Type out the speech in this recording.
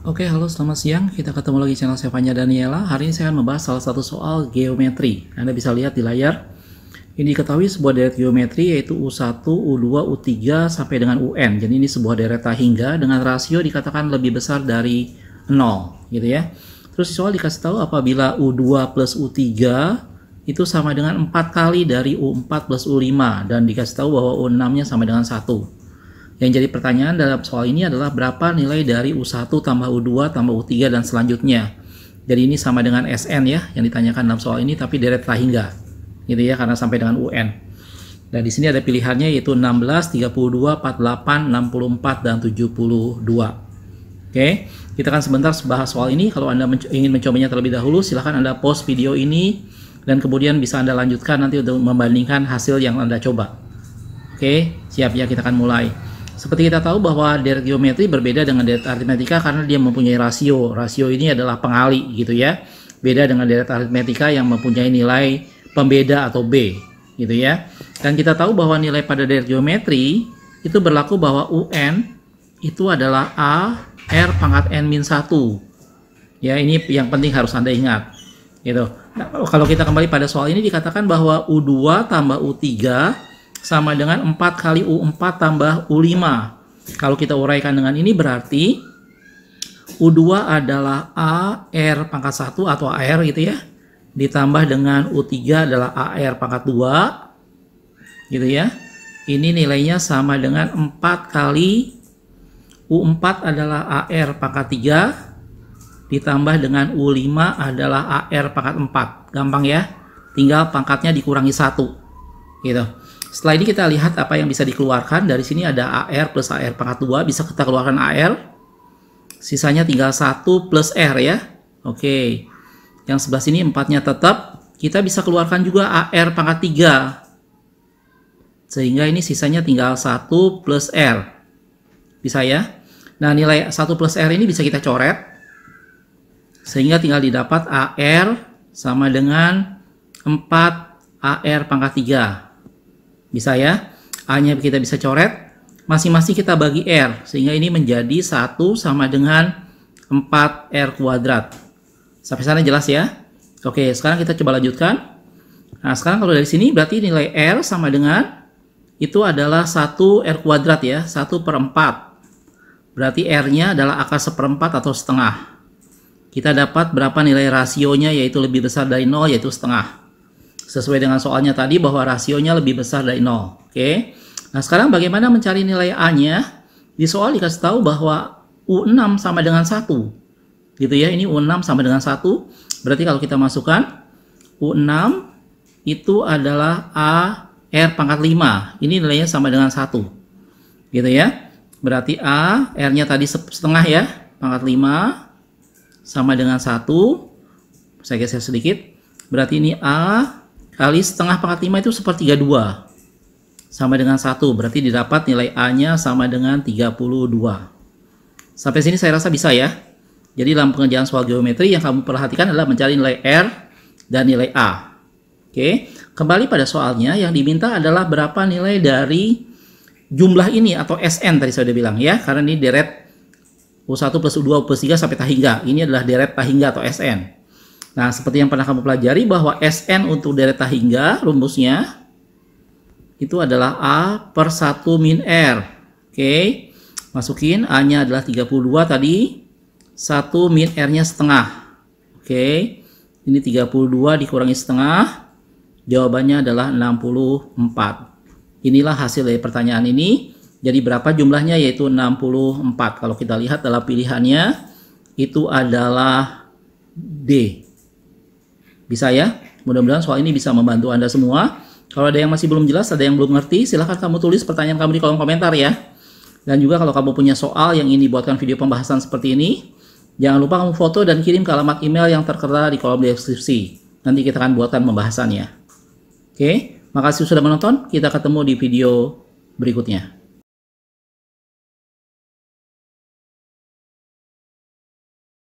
Oke, halo selamat siang. Kita ketemu lagi channel saya Fanya Daniela. Hari ini saya akan membahas salah satu soal geometri. Anda bisa lihat di layar. Ini diketahui sebuah deret geometri yaitu U1, U2, U3 sampai dengan UN. Jadi ini sebuah deret hingga dengan rasio dikatakan lebih besar dari 0, gitu ya. Terus soal dikasih tahu apabila U2 plus U3 itu sama dengan 4 kali dari U4 plus U5 dan dikasih tahu bahwa U6-nya sama dengan 1. Yang jadi pertanyaan dalam soal ini adalah berapa nilai dari U1 tambah U2 tambah U3 dan selanjutnya. Jadi ini sama dengan SN ya yang ditanyakan dalam soal ini tapi deret hingga gitu ya karena sampai dengan UN. Dan di sini ada pilihannya yaitu 16, 32, 48, 64, dan 72. Oke, kita akan sebentar bahas soal ini. Kalau Anda menc ingin mencobanya terlebih dahulu, silahkan Anda post video ini dan kemudian bisa Anda lanjutkan nanti untuk membandingkan hasil yang Anda coba. Oke, siap ya kita akan mulai. Seperti kita tahu bahwa deret geometri berbeda dengan deret aritmetika karena dia mempunyai rasio. Rasio ini adalah pengali gitu ya. Beda dengan deret aritmetika yang mempunyai nilai pembeda atau B gitu ya. Dan kita tahu bahwa nilai pada deret geometri itu berlaku bahwa UN itu adalah A R pangkat N min 1. Ya, ini yang penting harus Anda ingat. Gitu. Nah, kalau kita kembali pada soal ini dikatakan bahwa U2 tambah U3 sama dengan 4 kali U4 tambah U5. Kalau kita uraikan dengan ini berarti U2 adalah AR pangkat 1 atau AR gitu ya. Ditambah dengan U3 adalah AR pangkat 2. Gitu ya. Ini nilainya sama dengan 4 kali U4 adalah AR pangkat 3 ditambah dengan U5 adalah AR pangkat 4. Gampang ya. Tinggal pangkatnya dikurangi 1. Gitu. Setelah ini kita lihat apa yang bisa dikeluarkan. Dari sini ada AR plus AR pangkat 2. Bisa kita keluarkan AR. Sisanya tinggal 1 plus R ya. Oke. Yang sebelah sini 4-nya tetap. Kita bisa keluarkan juga AR pangkat 3. Sehingga ini sisanya tinggal 1 plus R. Bisa ya. Nah nilai 1 plus R ini bisa kita coret. Sehingga tinggal didapat AR sama dengan 4 AR pangkat 3. Bisa ya. A-nya kita bisa coret. Masing-masing kita bagi R. Sehingga ini menjadi 1 sama dengan 4R kuadrat. Sampai sana jelas ya. Oke, sekarang kita coba lanjutkan. Nah, sekarang kalau dari sini berarti nilai R sama dengan itu adalah 1 R kuadrat ya. 1 per 4. Berarti R-nya adalah akar seperempat atau setengah. Kita dapat berapa nilai rasionya yaitu lebih besar dari 0 yaitu setengah sesuai dengan soalnya tadi bahwa rasionya lebih besar dari 0. Oke. Okay? Nah, sekarang bagaimana mencari nilai A-nya? Di soal dikasih tahu bahwa U6 sama dengan 1. Gitu ya, ini U6 sama dengan 1. Berarti kalau kita masukkan U6 itu adalah A R pangkat 5. Ini nilainya sama dengan 1. Gitu ya. Berarti A R-nya tadi setengah ya, pangkat 5 sama dengan 1. Saya geser sedikit. Berarti ini A kali setengah pangkat 5 itu sepertiga 2 sama dengan 1 berarti didapat nilai A nya sama dengan 32 sampai sini saya rasa bisa ya jadi dalam pengerjaan soal geometri yang kamu perhatikan adalah mencari nilai R dan nilai A oke kembali pada soalnya yang diminta adalah berapa nilai dari jumlah ini atau SN tadi saya sudah bilang ya karena ini deret U1 plus U2 plus 3 sampai tahingga ini adalah deret tahingga atau SN Nah, seperti yang pernah kamu pelajari bahwa Sn untuk dereta hingga rumusnya itu adalah A per 1 min R. Oke, masukin A-nya adalah 32 tadi, 1 min R-nya setengah. Oke, okay. ini 32 dikurangi setengah, jawabannya adalah 64. Inilah hasil dari pertanyaan ini. Jadi berapa jumlahnya yaitu 64. Kalau kita lihat dalam pilihannya itu adalah D. Bisa ya? Mudah-mudahan soal ini bisa membantu Anda semua. Kalau ada yang masih belum jelas, ada yang belum ngerti, silahkan kamu tulis pertanyaan kamu di kolom komentar ya. Dan juga kalau kamu punya soal yang ingin dibuatkan video pembahasan seperti ini, jangan lupa kamu foto dan kirim ke alamat email yang tertera di kolom deskripsi. Nanti kita akan buatkan pembahasannya. Oke, makasih sudah menonton. Kita ketemu di video berikutnya.